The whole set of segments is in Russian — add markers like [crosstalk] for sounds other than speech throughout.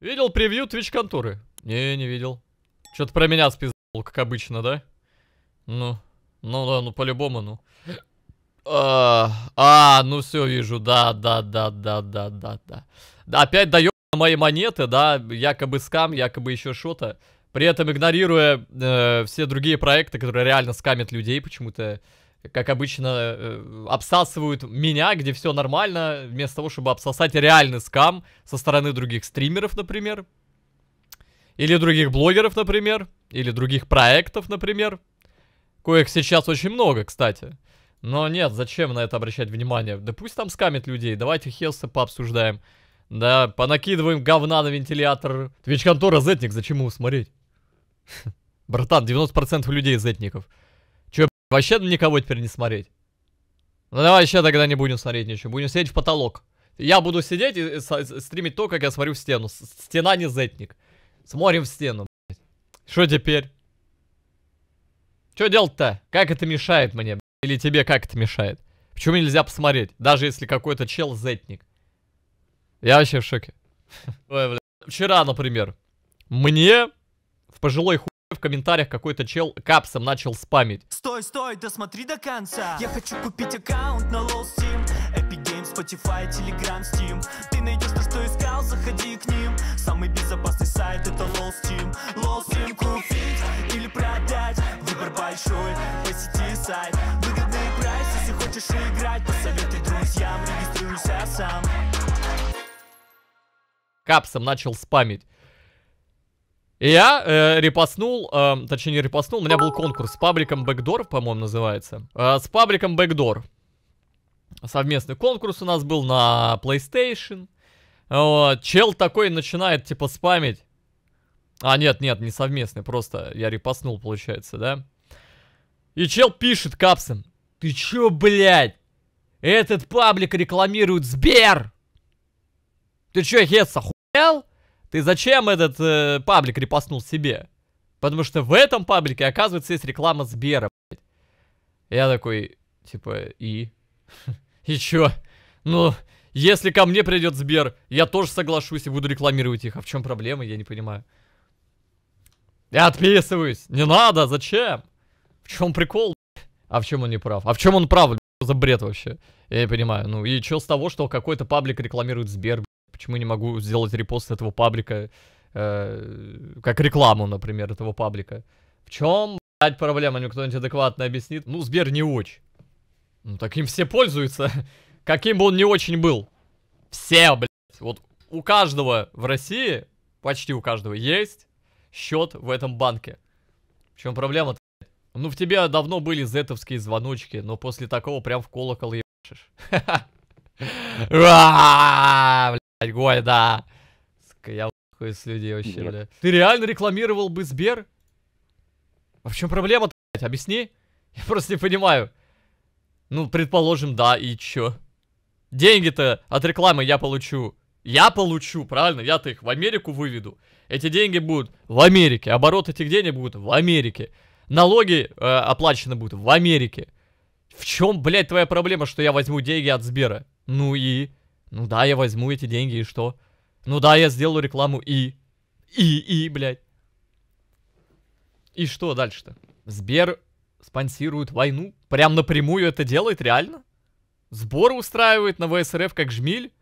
Видел превью Twitch-конторы? Не, не видел. Что-то про меня спиздал, как обычно, да? Ну, ну да, ну по-любому, ну. А, а ну все вижу, да, да, да, да, да, да, да. Опять дает мои монеты, да, якобы скам, якобы еще что-то. При этом игнорируя э, все другие проекты, которые реально скамят людей почему-то как обычно, э, обсасывают меня, где все нормально, вместо того, чтобы обсосать реальный скам со стороны других стримеров, например, или других блогеров, например, или других проектов, например. Коих сейчас очень много, кстати. Но нет, зачем на это обращать внимание? Да пусть там скамит людей, давайте Хелса пообсуждаем. Да, понакидываем говна на вентилятор. Твич-контора зетник, зачем его смотреть? [laughs] Братан, 90% людей зетников. Вообще никого теперь не смотреть. Ну давай еще тогда не будем смотреть ничего. Будем сидеть в потолок. Я буду сидеть и, стримить то, как я смотрю в стену. С стена не зетник. Смотрим в стену, Что теперь? Что делать-то? Как это мешает мне, Или тебе как это мешает? Почему нельзя посмотреть? Даже если какой-то чел зетник. Я вообще в шоке. [laughs] Ой, блядь. Вчера, например, мне в пожилой хуй в комментариях какой-то чел капсом начал спамить. Стой, стой, досмотри до конца. Я хочу купить аккаунт на LOL Steam, Epic Games, Spotify, Telegram, Steam. Ты найдешь то, что искал, заходи к ним. Самый безопасный сайт это LOL Steam. LOL Steam купить или продать. Выбор большой, посети сайт. Выгодный прайс, если хочешь играть, посоветуй друзьям, регистрируйся сам капсом начал спамить я э, репостнул, э, точнее не репостнул, у меня был конкурс с пабликом Backdoor, по-моему, называется. Э, с пабликом Backdoor. Совместный конкурс у нас был на PlayStation. Вот, чел такой начинает, типа, спамить. А, нет, нет, не совместный, просто я репостнул, получается, да? И чел пишет капсом. Ты чё, блядь? Этот паблик рекламирует Сбер! Ты чё, Хец, охуел? Ты зачем этот э, паблик репостнул себе? Потому что в этом паблике, оказывается, есть реклама Сбера, блядь. Я такой, типа, и? [laughs] И чё? Ну, если ко мне придет Сбер, я тоже соглашусь и буду рекламировать их. А в чем проблема, я не понимаю. Я отписываюсь. Не надо, зачем? В чем прикол? А в чем он не прав? А в чем он прав, блядь? за бред вообще? Я не понимаю. Ну и что с того, что какой-то паблик рекламирует Сбер, Почему не могу сделать репост этого паблика, э, как рекламу, например, этого паблика? В чем, блядь, проблема? Мне кто-нибудь адекватно объяснит? Ну, Сбер не очень. Ну, таким все пользуются. [laughs] Каким бы он не очень был. Все, блядь. Вот у каждого в России, почти у каждого, есть счет в этом банке. В чем проблема-то? Ну, в тебе давно были зетовские звоночки, но после такого прям в колокол ебашишь. [laughs] Гой, да. Я хуй с людей вообще, бля. Ты реально рекламировал бы Сбер? А в чем проблема блядь? Объясни. [laughs] Я просто не понимаю. Ну, предположим, да, и чё? Деньги-то от рекламы я получу. Я получу, правильно? Я-то их в Америку выведу. Эти деньги будут в Америке. Оборот этих денег будет в Америке. Налоги э, оплачены будут в Америке. В чем, блядь, твоя проблема, что я возьму деньги от Сбера? Ну и... Ну да, я возьму эти деньги и что? Ну да, я сделаю рекламу и... И, и, блядь. И что дальше-то? Сбер спонсирует войну? Прям напрямую это делает, реально? Сбор устраивает на ВСРФ как жмиль?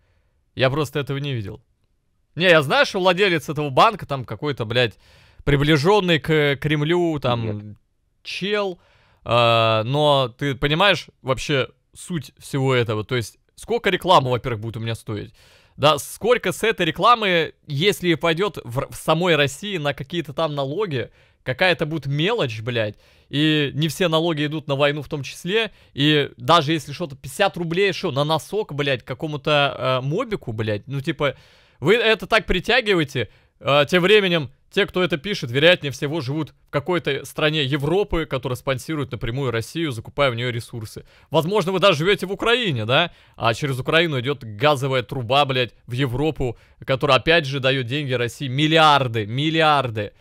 Я просто этого не видел. Не, я знаю, что владелец этого банка там какой-то, блядь, приближенный к Кремлю, там, Нет. чел. Э, но ты понимаешь вообще суть всего этого? То есть Сколько реклама, во-первых, будет у меня стоить? Да, сколько с этой рекламы, если пойдет в, в самой России на какие-то там налоги, какая-то будет мелочь, блядь, и не все налоги идут на войну в том числе, и даже если что-то 50 рублей, что, на носок, блядь, какому-то э, мобику, блядь, ну типа, вы это так притягиваете, э, тем временем те, кто это пишет, вероятнее всего живут в какой-то стране Европы, которая спонсирует напрямую Россию, закупая в нее ресурсы. Возможно, вы даже живете в Украине, да? А через Украину идет газовая труба, блядь, в Европу, которая опять же дает деньги России миллиарды, миллиарды.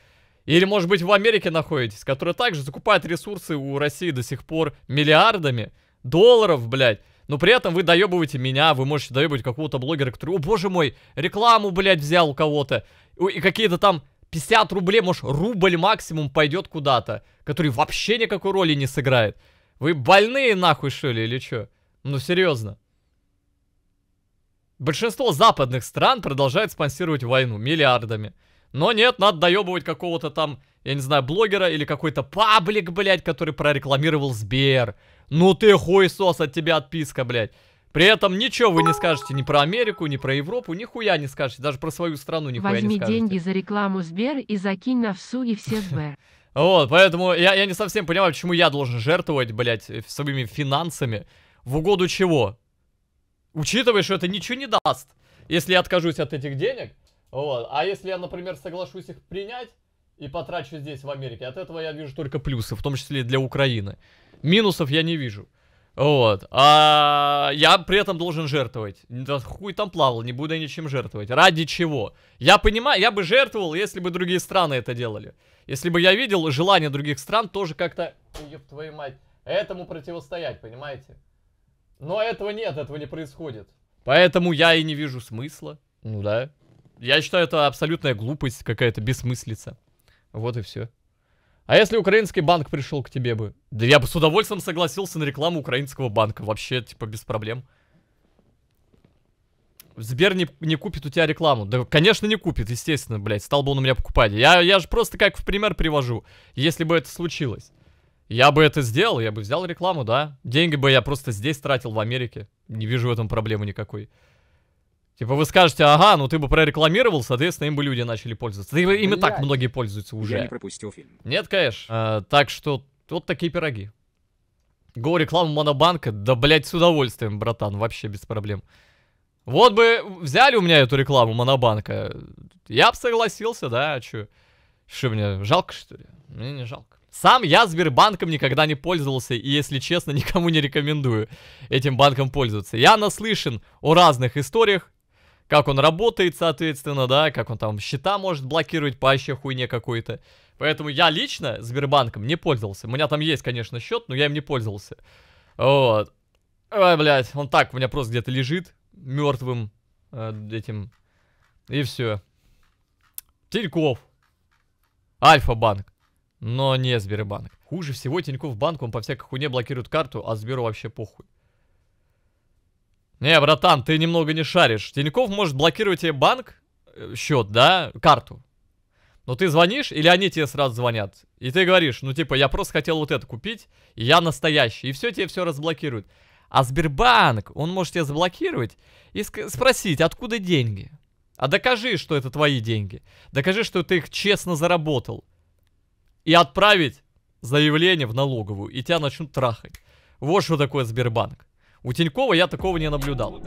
Или, может быть, в Америке находитесь, которая также закупает ресурсы у России до сих пор миллиардами долларов, блядь. Но при этом вы доебываете меня, вы можете доебывать какого-то блогера, который, о боже мой, рекламу, блядь, взял у кого-то. И какие-то там 50 рублей, может, рубль максимум пойдет куда-то, который вообще никакой роли не сыграет. Вы больные нахуй, что ли, или что? Ну, серьезно. Большинство западных стран продолжает спонсировать войну миллиардами. Но нет, надо доебывать какого-то там, я не знаю, блогера или какой-то паблик, блядь, который прорекламировал Сбер. Ну ты хуй от тебя отписка, блядь. При этом ничего вы не скажете ни про Америку, ни про Европу, нихуя не скажете, даже про свою страну нихуя Возьми не скажете. Возьми деньги за рекламу Сбер и закинь на всу и все [laughs] Сбер. Вот, поэтому я, я не совсем понимаю, почему я должен жертвовать, блядь, э, своими финансами в угоду чего? Учитывая, что это ничего не даст, если я откажусь от этих денег. Вот. А если я, например, соглашусь их принять и потрачу здесь, в Америке, от этого я вижу только плюсы, в том числе и для Украины. Минусов я не вижу. Вот. А я при этом должен жертвовать. Да хуй там плавал, не буду я ничем жертвовать. Ради чего? Я понимаю, я бы жертвовал, если бы другие страны это делали. Если бы я видел желание других стран тоже как-то, ёб твою мать, этому противостоять, понимаете? Но этого нет, этого не происходит. Поэтому я и не вижу смысла. Ну да. Я считаю, это абсолютная глупость, какая-то бессмыслица. Вот и все. А если украинский банк пришел к тебе бы? Да я бы с удовольствием согласился на рекламу украинского банка. Вообще, типа, без проблем. Сбер не, не купит у тебя рекламу. Да, конечно, не купит, естественно, блядь. Стал бы он у меня покупать. Я, я же просто как в пример привожу. Если бы это случилось. Я бы это сделал, я бы взял рекламу, да. Деньги бы я просто здесь тратил, в Америке. Не вижу в этом проблемы никакой. Типа вы скажете, ага, ну ты бы прорекламировал, соответственно, им бы люди начали пользоваться. Да им и так многие пользуются уже. Я не пропустил фильм. Нет, конечно. А, так что вот такие пироги. Го рекламу Монобанка, да, блядь, с удовольствием, братан, вообще без проблем. Вот бы взяли у меня эту рекламу Монобанка, я бы согласился, да, а чё? Что мне, жалко, что ли? Мне не жалко. Сам я Сбербанком никогда не пользовался и, если честно, [laughs] никому не рекомендую этим банком пользоваться. Я наслышан о разных историях, как он работает, соответственно, да, как он там счета может блокировать по вообще хуйне какой-то. Поэтому я лично Сбербанком не пользовался. У меня там есть, конечно, счет, но я им не пользовался. Вот. Ой, блядь, он так у меня просто где-то лежит, мертвым э, этим. И все. Тиньков. Альфа-банк. Но не Сбербанк. Хуже всего Тиньков банк, он по всякой хуйне блокирует карту, а Сберу вообще похуй. Не, братан, ты немного не шаришь. Тиньков может блокировать тебе банк, э, счет, да, карту. Но ты звонишь, или они тебе сразу звонят. И ты говоришь, ну типа, я просто хотел вот это купить, и я настоящий. И все, тебе все разблокируют. А Сбербанк, он может тебя заблокировать и спросить, откуда деньги. А докажи, что это твои деньги. Докажи, что ты их честно заработал. И отправить заявление в налоговую, и тебя начнут трахать. Вот что такое Сбербанк. У Тинькова я такого не наблюдал.